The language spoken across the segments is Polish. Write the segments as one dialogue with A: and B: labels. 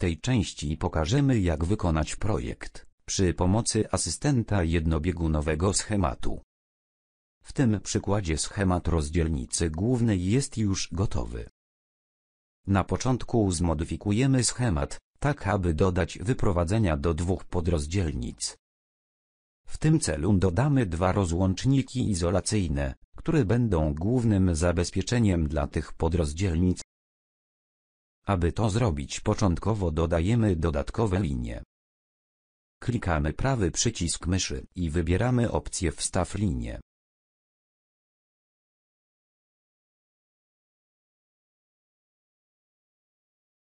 A: tej części pokażemy jak wykonać projekt przy pomocy asystenta jednobiegunowego schematu. W tym przykładzie schemat rozdzielnicy głównej jest już gotowy. Na początku zmodyfikujemy schemat, tak aby dodać wyprowadzenia do dwóch podrozdzielnic. W tym celu dodamy dwa rozłączniki izolacyjne, które będą głównym zabezpieczeniem dla tych podrozdzielnic, aby to zrobić początkowo dodajemy dodatkowe linie. Klikamy
B: prawy przycisk myszy i wybieramy opcję Wstaw linię.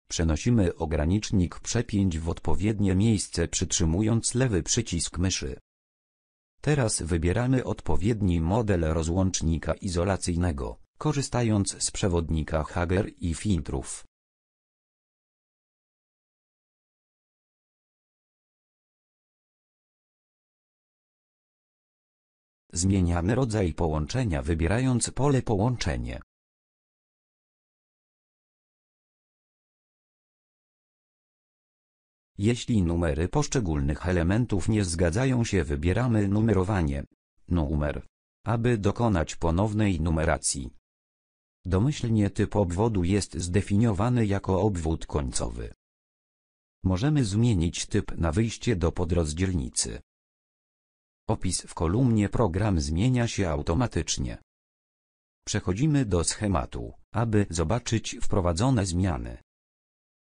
B: Przenosimy ogranicznik przepięć w odpowiednie miejsce przytrzymując
A: lewy przycisk myszy. Teraz wybieramy odpowiedni model rozłącznika
B: izolacyjnego, korzystając z przewodnika Hager i filtrów. Zmieniamy rodzaj połączenia wybierając pole połączenie. Jeśli numery poszczególnych elementów
A: nie zgadzają się wybieramy numerowanie. Numer. Aby dokonać ponownej numeracji. Domyślnie typ obwodu jest zdefiniowany jako obwód końcowy. Możemy zmienić typ na wyjście do podrozdzielnicy. Opis w kolumnie program zmienia się automatycznie. Przechodzimy do schematu, aby zobaczyć wprowadzone zmiany.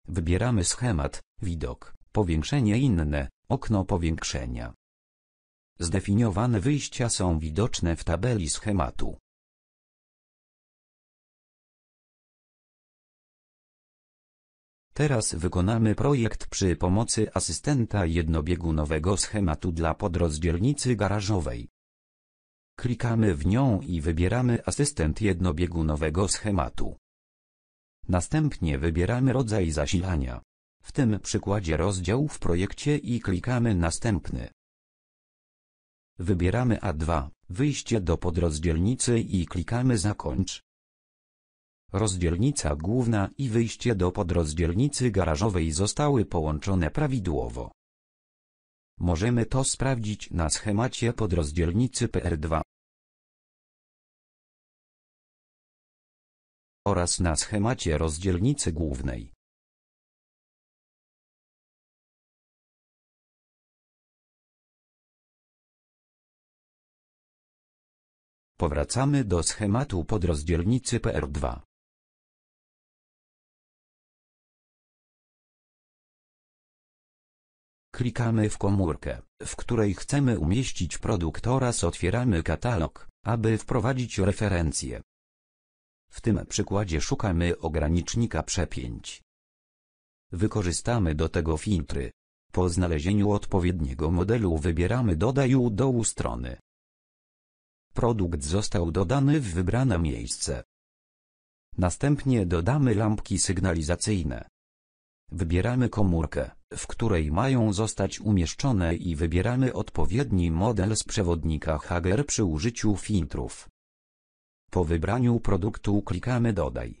A: Wybieramy schemat, widok, powiększenie inne, okno
B: powiększenia. Zdefiniowane wyjścia są widoczne w tabeli schematu. Teraz wykonamy projekt przy pomocy asystenta jednobiegunowego
A: schematu dla podrozdzielnicy garażowej. Klikamy w nią i wybieramy asystent jednobiegunowego schematu. Następnie wybieramy rodzaj zasilania. W tym przykładzie rozdział w projekcie i klikamy następny. Wybieramy A2, wyjście do podrozdzielnicy i klikamy zakończ. Rozdzielnica główna i wyjście do podrozdzielnicy garażowej zostały połączone prawidłowo. Możemy to sprawdzić na schemacie podrozdzielnicy PR2
B: oraz na schemacie rozdzielnicy głównej. Powracamy do schematu podrozdzielnicy PR2. Klikamy w komórkę,
A: w której chcemy umieścić produkt oraz otwieramy katalog, aby wprowadzić referencję. W tym przykładzie szukamy ogranicznika przepięć. Wykorzystamy do tego filtry. Po znalezieniu odpowiedniego modelu wybieramy dodaj u dołu strony. Produkt został dodany w wybrane miejsce. Następnie dodamy lampki sygnalizacyjne. Wybieramy komórkę, w której mają zostać umieszczone i wybieramy odpowiedni model z przewodnika Hager przy użyciu filtrów. Po wybraniu produktu klikamy Dodaj.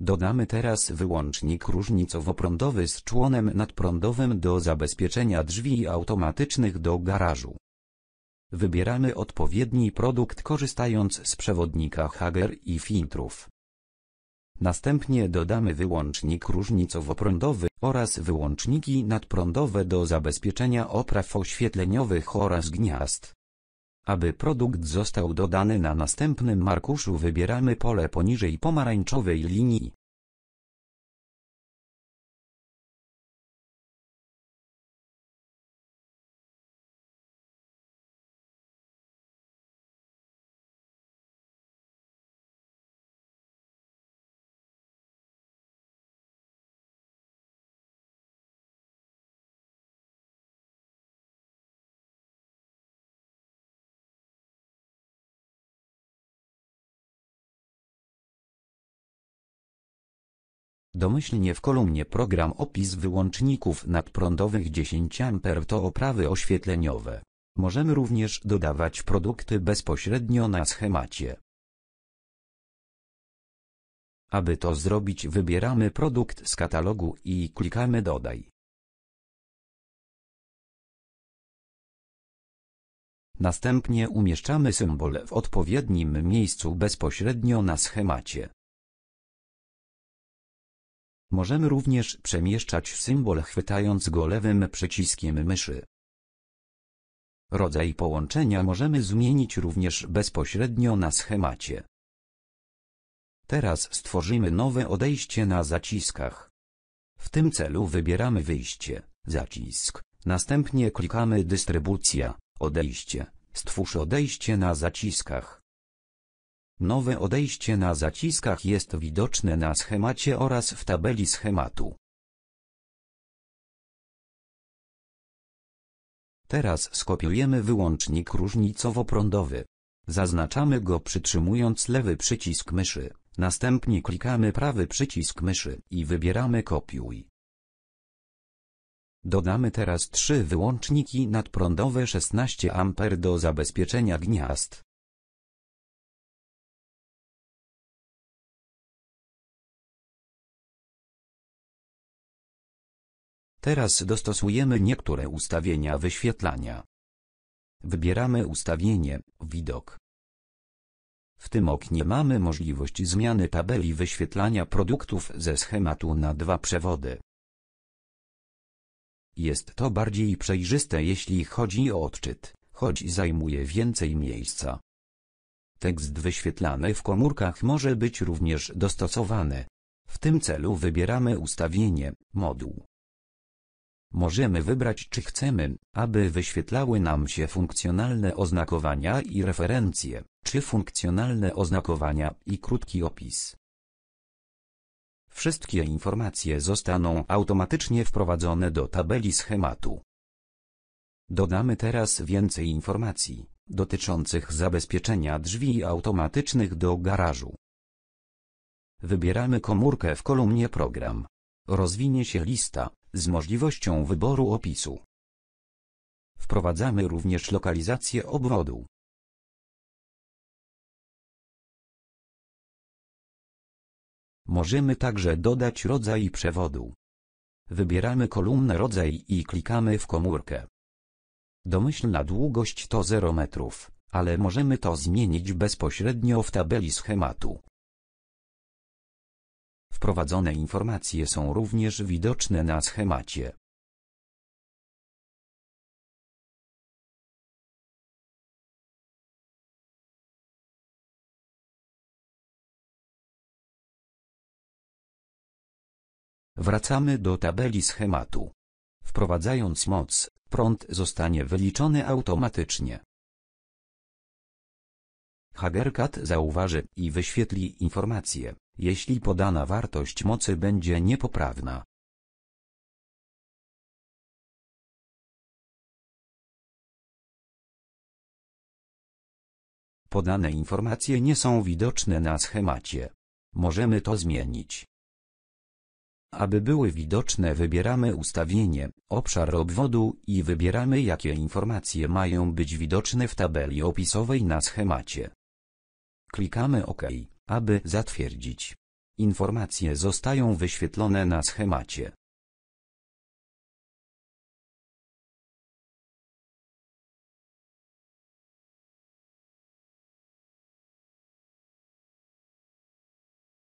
A: Dodamy teraz wyłącznik różnicowo-prądowy z członem nadprądowym do zabezpieczenia drzwi automatycznych do garażu. Wybieramy odpowiedni produkt korzystając z przewodnika Hager i filtrów. Następnie dodamy wyłącznik różnicowo-prądowy oraz wyłączniki nadprądowe do zabezpieczenia opraw oświetleniowych oraz gniazd. Aby produkt został dodany na
B: następnym markuszu wybieramy pole poniżej pomarańczowej linii. Domyślnie w kolumnie program opis wyłączników nadprądowych 10 A to
A: oprawy oświetleniowe. Możemy również dodawać produkty bezpośrednio na
B: schemacie. Aby to zrobić wybieramy produkt z katalogu i klikamy dodaj. Następnie umieszczamy symbol w odpowiednim
A: miejscu bezpośrednio na schemacie. Możemy również przemieszczać symbol chwytając go lewym przyciskiem myszy. Rodzaj połączenia możemy zmienić również bezpośrednio na schemacie. Teraz stworzymy nowe odejście na zaciskach. W tym celu wybieramy wyjście, zacisk, następnie klikamy dystrybucja, odejście, stwórz odejście na zaciskach. Nowe odejście na zaciskach jest widoczne na schemacie oraz w
B: tabeli schematu. Teraz skopiujemy wyłącznik różnicowo-prądowy. Zaznaczamy
A: go przytrzymując lewy przycisk myszy, następnie klikamy prawy przycisk myszy i wybieramy kopiuj. Dodamy teraz trzy wyłączniki
B: nadprądowe 16 A do zabezpieczenia gniazd. Teraz dostosujemy niektóre ustawienia
A: wyświetlania. Wybieramy ustawienie widok. W tym oknie mamy możliwość zmiany tabeli wyświetlania produktów ze schematu na dwa przewody. Jest to bardziej przejrzyste jeśli chodzi o odczyt, choć zajmuje więcej miejsca. Tekst wyświetlany w komórkach może być również dostosowany. W tym celu wybieramy ustawienie moduł. Możemy wybrać czy chcemy, aby wyświetlały nam się funkcjonalne oznakowania i referencje, czy funkcjonalne oznakowania i krótki opis. Wszystkie informacje zostaną automatycznie wprowadzone do tabeli schematu. Dodamy teraz więcej informacji dotyczących zabezpieczenia drzwi automatycznych do garażu. Wybieramy komórkę w kolumnie Program. Rozwinie się lista, z możliwością wyboru opisu.
B: Wprowadzamy również lokalizację obwodu. Możemy także dodać
A: rodzaj przewodu. Wybieramy kolumnę rodzaj i klikamy w komórkę. Domyślna długość to 0 metrów, ale możemy to zmienić bezpośrednio w tabeli schematu. Wprowadzone
B: informacje są również widoczne na schemacie. Wracamy do tabeli schematu. Wprowadzając moc, prąd
A: zostanie wyliczony automatycznie. Hagerkat zauważy i wyświetli informacje jeśli podana wartość mocy będzie
B: niepoprawna. Podane informacje nie są widoczne na schemacie. Możemy to zmienić.
A: Aby były widoczne wybieramy ustawienie, obszar obwodu i wybieramy jakie informacje mają być widoczne w tabeli opisowej na schemacie. Klikamy OK. Aby zatwierdzić, informacje zostają
B: wyświetlone na schemacie.